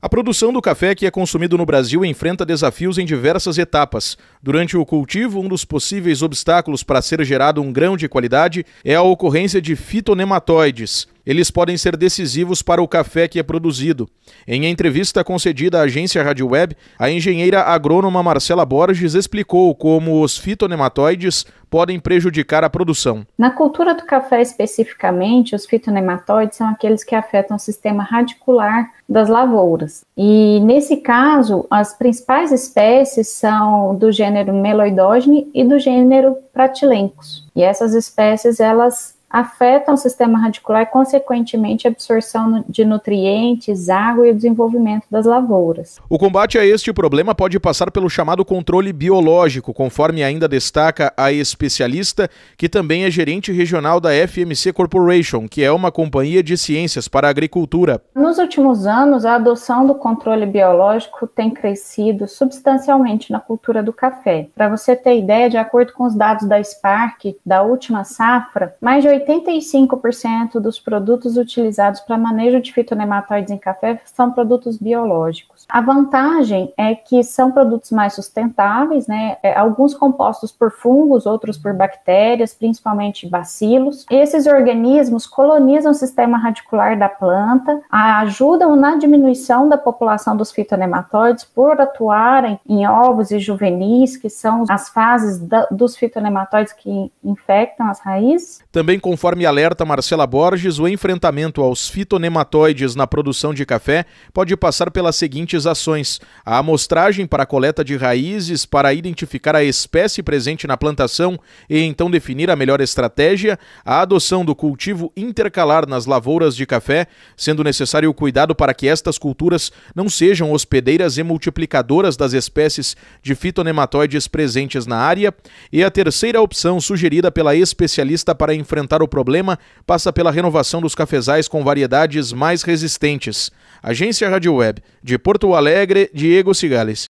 A produção do café que é consumido no Brasil enfrenta desafios em diversas etapas. Durante o cultivo, um dos possíveis obstáculos para ser gerado um grão de qualidade é a ocorrência de fitonematóides, eles podem ser decisivos para o café que é produzido. Em entrevista concedida à agência Rádio Web, a engenheira agrônoma Marcela Borges explicou como os fitonematóides podem prejudicar a produção. Na cultura do café especificamente, os fitonematóides são aqueles que afetam o sistema radicular das lavouras. E nesse caso, as principais espécies são do gênero Meloidogyne e do gênero Pratilencos. E essas espécies elas afetam o sistema radicular e, consequentemente, a absorção de nutrientes, água e o desenvolvimento das lavouras. O combate a este problema pode passar pelo chamado controle biológico, conforme ainda destaca a especialista, que também é gerente regional da FMC Corporation, que é uma companhia de ciências para a agricultura. Nos últimos anos, a adoção do controle biológico tem crescido substancialmente na cultura do café. Para você ter ideia, de acordo com os dados da Spark, da última safra, mais de 85% dos produtos utilizados para manejo de fitonematóides em café são produtos biológicos. A vantagem é que são produtos mais sustentáveis, né? É, alguns compostos por fungos, outros por bactérias, principalmente bacilos. Esses organismos colonizam o sistema radicular da planta, ajudam na diminuição da população dos fitonematóides por atuarem em ovos e juvenis, que são as fases da, dos fitonematóides que infectam as raízes. Também conforme alerta Marcela Borges, o enfrentamento aos fitonematóides na produção de café pode passar pelas seguintes ações: a amostragem para a coleta de raízes para identificar a espécie presente na plantação e então definir a melhor estratégia, a adoção do cultivo intercalar nas lavouras de café, sendo necessário o cuidado para que estas culturas não sejam hospedeiras e multiplicadoras das espécies de fitonematóides presentes na área, e a terceira opção sugerida pela especialista para enfrentar tratar o problema passa pela renovação dos cafezais com variedades mais resistentes. Agência Rádio Web, de Porto Alegre, Diego Cigales.